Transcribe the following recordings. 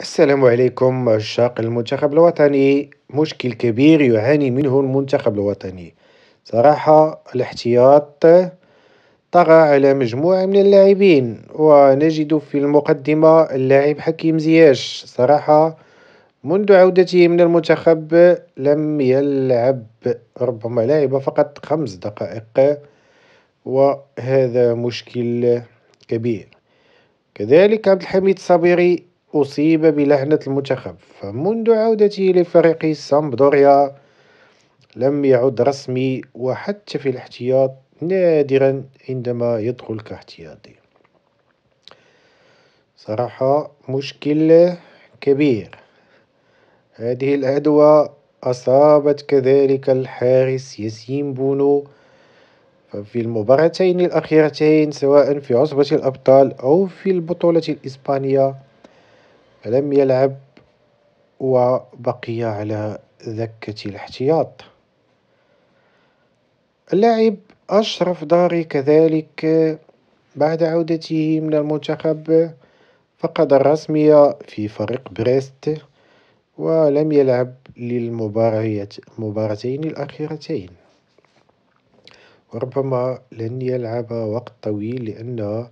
السلام عليكم عشاق المنتخب الوطني مشكل كبير يعاني منه المنتخب الوطني صراحة الاحتياط طغى على مجموعة من اللاعبين ونجد في المقدمة اللاعب حكيم زياش صراحة منذ عودته من المنتخب لم يلعب ربما لعب فقط خمس دقائق وهذا مشكل كبير كذلك عبد الحميد الصابري أصيب بلهنة المنتخب فمنذ عودته لفريق سامبدوريا لم يعد رسمي وحتى في الاحتياط نادرا عندما يدخل كاحتياطي صراحة مشكل كبير هذه العدوى أصابت كذلك الحارس ياسين بونو ففي المباراتين الأخيرتين سواء في عصبة الأبطال أو في البطولة الإسبانية لم يلعب وبقي على دكة الاحتياط اللاعب أشرف داري كذلك بعد عودته من المنتخب فقد الرسمية في فريق بريست ولم يلعب للمباراتين الأخيرتين وربما لن يلعب وقت طويل لأن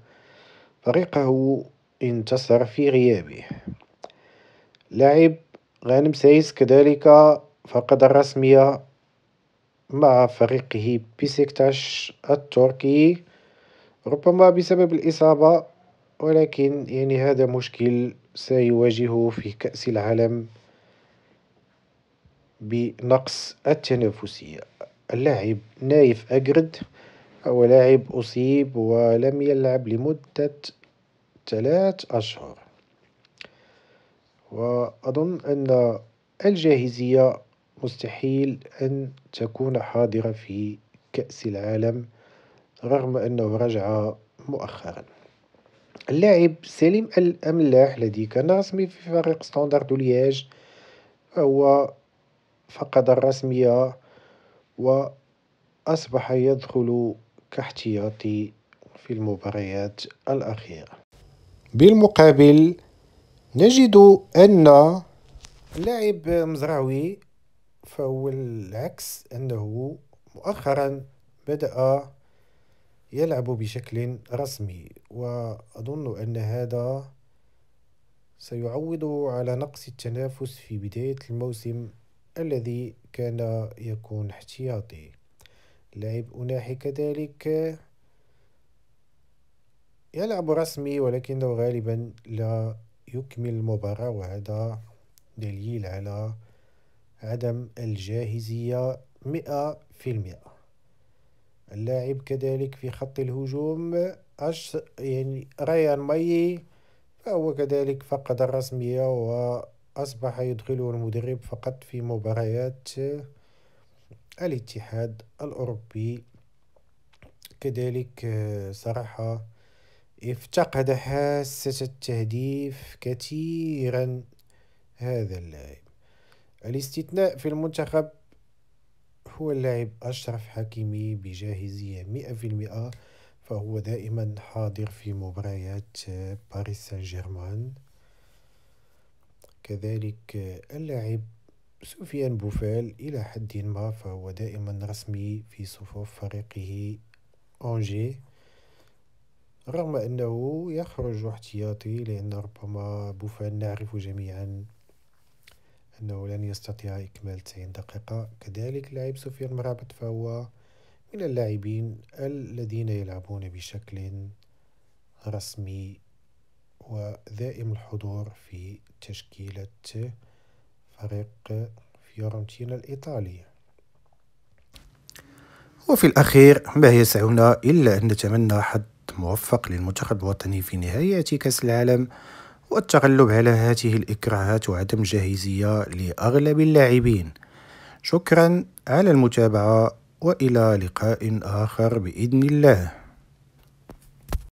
فريقه انتصر في غيابه لاعب غانم سايس كذلك فقد الرسمية مع فريقه بسكتاش التركي ربما بسبب الإصابة ولكن يعني هذا مشكل سيواجهه في كأس العالم بنقص التنافسية اللاعب نايف أجرد هو لاعب أصيب ولم يلعب لمدة ثلاث أشهر وأظن أن الجاهزية مستحيل أن تكون حاضرة في كأس العالم رغم أنه رجع مؤخرا اللاعب سليم الأملاح الذي كان رسمي في فريق ستاندرد لياج هو فقد الرسمية وأصبح يدخل كاحتياطي في المباريات الأخيرة بالمقابل نجد أن اللاعب مزراوي فهو العكس أنه مؤخرا بدأ يلعب بشكل رسمي وأظن أن هذا سيعوض على نقص التنافس في بداية الموسم الذي كان يكون احتياطي لاعب أناحي كذلك يلعب رسمي ولكنه غالبا لا يكمل المباراة وهذا دليل على عدم الجاهزية مئة في المئة اللاعب كذلك في خط الهجوم أش يعني ريان مي فهو كذلك فقد الرسمية وأصبح يدخله المدرب فقط في مباريات الاتحاد الأوروبي كذلك آه، صراحة افتقد حاسة التهديف كثيرا هذا اللاعب الاستثناء في المنتخب هو اللاعب أشرف حكيمي بجاهزية مئة في المئة فهو دائما حاضر في مباريات باريس سان جيرمان كذلك اللاعب سفيان بوفال إلى حد ما فهو دائما رسمي في صفوف فريقه أنجي رغم أنه يخرج احتياطي لأن ربما بوفان نعرف جميعا أنه لن يستطيع إكمال 90 دقيقة كذلك لاعب سفيان مرابط فهو من اللاعبين الذين يلعبون بشكل رسمي ودائم الحضور في تشكيلة فريق فيورنتينا الإيطالي وفي الأخير ما يسعنا إلا أن نتمنى حد موفق للمنتخب الوطني في نهاية كأس العالم والتغلب على هذه الإكراهات وعدم الجاهزية لأغلب اللاعبين شكرا على المتابعة وإلى لقاء آخر بإذن الله